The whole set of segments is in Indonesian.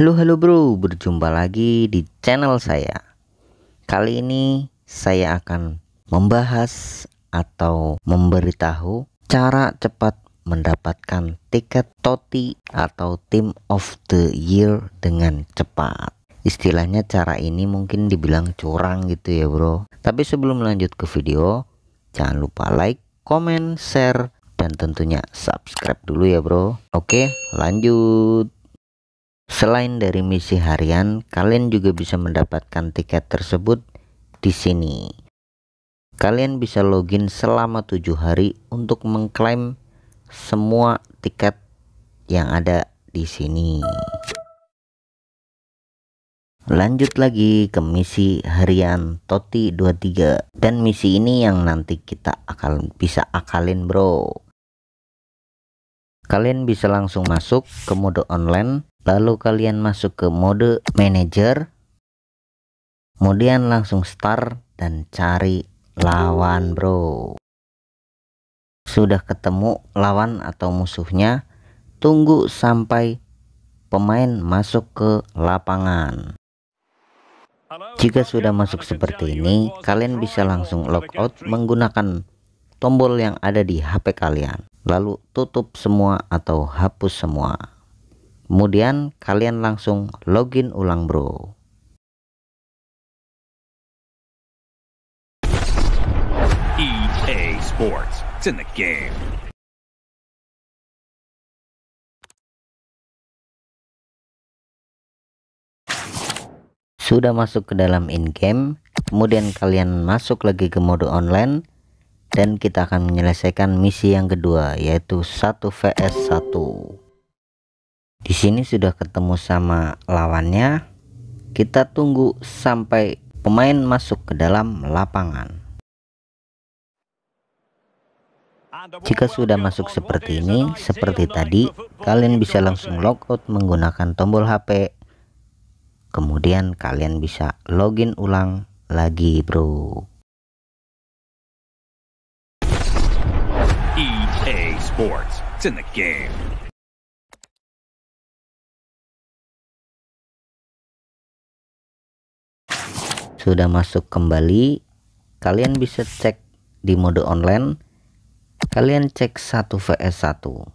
Halo halo bro, berjumpa lagi di channel saya. Kali ini saya akan membahas atau memberitahu cara cepat mendapatkan tiket TOTI atau Team of the Year dengan cepat. Istilahnya cara ini mungkin dibilang curang gitu ya bro. Tapi sebelum lanjut ke video, jangan lupa like, comment, share, dan tentunya subscribe dulu ya bro. Oke lanjut. Selain dari misi harian, kalian juga bisa mendapatkan tiket tersebut di sini. Kalian bisa login selama tujuh hari untuk mengklaim semua tiket yang ada di sini. Lanjut lagi ke misi harian Toti 23 dan misi ini yang nanti kita akan bisa akalin bro. Kalian bisa langsung masuk ke mode online lalu kalian masuk ke mode manager kemudian langsung start dan cari lawan bro sudah ketemu lawan atau musuhnya tunggu sampai pemain masuk ke lapangan jika sudah masuk seperti ini kalian bisa langsung logout menggunakan tombol yang ada di HP kalian lalu tutup semua atau hapus semua Kemudian kalian langsung login ulang bro. EA Sports, it's in the game. Sudah masuk ke dalam in-game, kemudian kalian masuk lagi ke mode online, dan kita akan menyelesaikan misi yang kedua, yaitu 1 vs 1 di sini sudah ketemu sama lawannya kita tunggu sampai pemain masuk ke dalam lapangan jika sudah masuk seperti ini seperti tadi kalian bisa langsung logout menggunakan tombol HP kemudian kalian bisa login ulang lagi bro EA Sports it's in the game sudah masuk kembali kalian bisa cek di mode online kalian cek 1 vs 1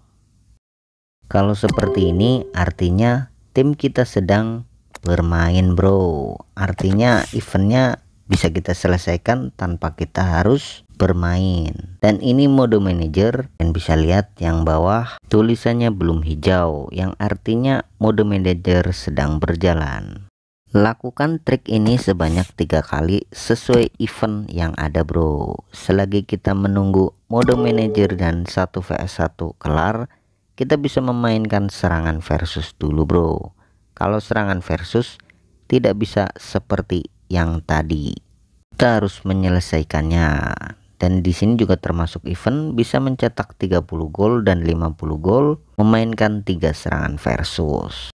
kalau seperti ini artinya tim kita sedang bermain bro artinya eventnya bisa kita selesaikan tanpa kita harus bermain dan ini mode manager dan bisa lihat yang bawah tulisannya belum hijau yang artinya mode manager sedang berjalan Lakukan trik ini sebanyak tiga kali sesuai event yang ada bro Selagi kita menunggu mode manager dan satu vs 1 kelar Kita bisa memainkan serangan versus dulu bro Kalau serangan versus tidak bisa seperti yang tadi Kita harus menyelesaikannya dan di sini juga termasuk event bisa mencetak 30 gol dan 50 gol memainkan tiga serangan versus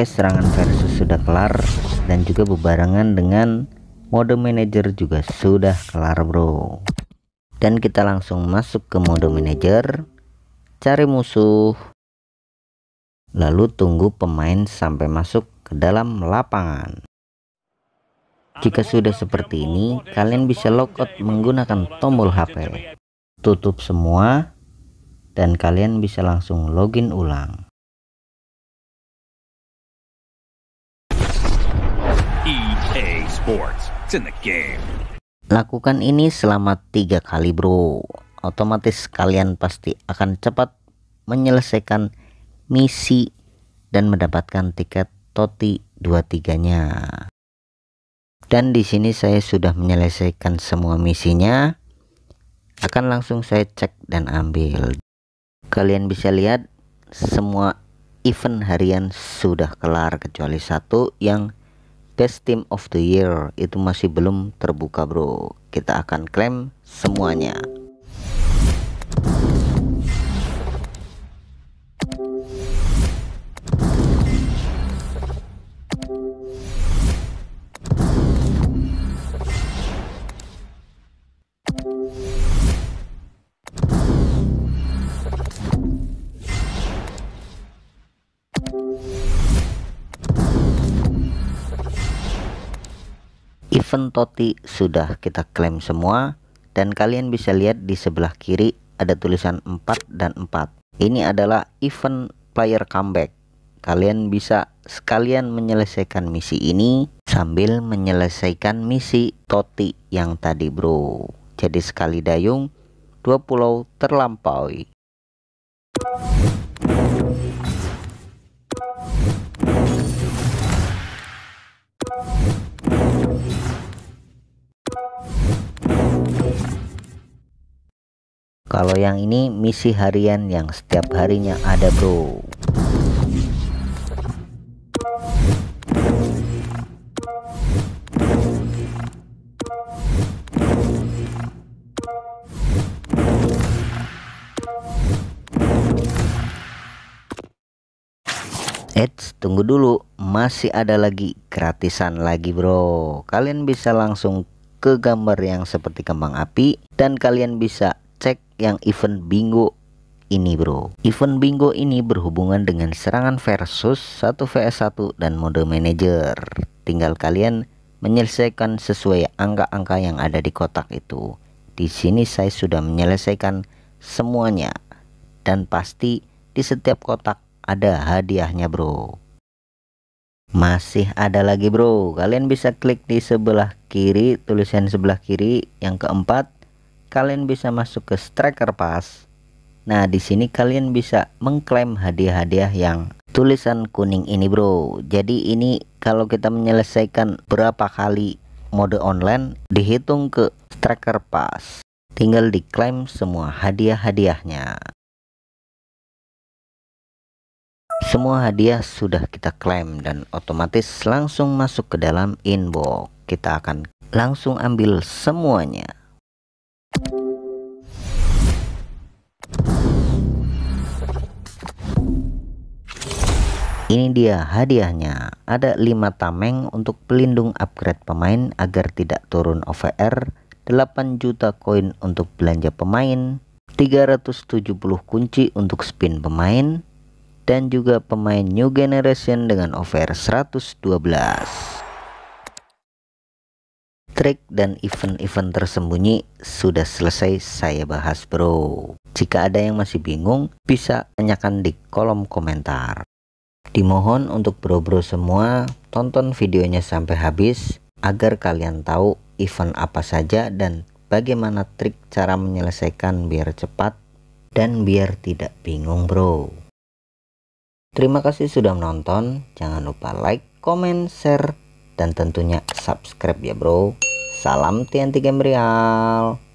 Oke serangan versus sudah kelar dan juga bebarengan dengan mode manager juga sudah kelar bro dan kita langsung masuk ke mode manager cari musuh lalu tunggu pemain sampai masuk ke dalam lapangan jika sudah seperti ini kalian bisa logout menggunakan tombol HP tutup semua dan kalian bisa langsung login ulang sports. It's in the game. Lakukan ini selama tiga kali bro. Otomatis kalian pasti akan cepat menyelesaikan misi dan mendapatkan tiket Toti 23-nya. Dan di sini saya sudah menyelesaikan semua misinya. Akan langsung saya cek dan ambil. Kalian bisa lihat semua event harian sudah kelar kecuali satu yang Best Team of the Year itu masih belum terbuka bro. Kita akan klaim semuanya. Event Toti sudah kita klaim semua dan kalian bisa lihat di sebelah kiri ada tulisan 4 dan 4 ini adalah event player comeback kalian bisa sekalian menyelesaikan misi ini sambil menyelesaikan misi Toti yang tadi bro jadi sekali dayung dua pulau terlampaui Kalau yang ini misi harian yang setiap harinya ada bro Eits, tunggu dulu, masih ada lagi gratisan lagi bro Kalian bisa langsung ke gambar yang seperti kembang api Dan kalian bisa yang event bingo ini bro Event bingo ini berhubungan dengan serangan versus 1 vs 1 dan mode manager Tinggal kalian menyelesaikan sesuai angka-angka yang ada di kotak itu Di sini saya sudah menyelesaikan semuanya Dan pasti di setiap kotak ada hadiahnya bro masih ada lagi bro Kalian bisa klik di sebelah kiri Tulisan sebelah kiri Yang keempat kalian bisa masuk ke Striker Pass. Nah, di sini kalian bisa mengklaim hadiah-hadiah yang tulisan kuning ini, Bro. Jadi ini kalau kita menyelesaikan berapa kali mode online dihitung ke Striker Pass. Tinggal diklaim semua hadiah-hadiahnya. Semua hadiah sudah kita klaim dan otomatis langsung masuk ke dalam inbox. Kita akan langsung ambil semuanya. Ini dia hadiahnya. Ada 5 tameng untuk pelindung upgrade pemain agar tidak turun OVR, 8 juta koin untuk belanja pemain, 370 kunci untuk spin pemain, dan juga pemain new generation dengan OVR 112 trik dan event-event tersembunyi sudah selesai saya bahas bro. Jika ada yang masih bingung, bisa tanyakan di kolom komentar. Dimohon untuk bro-bro semua tonton videonya sampai habis agar kalian tahu event apa saja dan bagaimana trik cara menyelesaikan biar cepat dan biar tidak bingung bro. Terima kasih sudah menonton, jangan lupa like, comment, share, dan tentunya subscribe ya bro. Salam TNT Game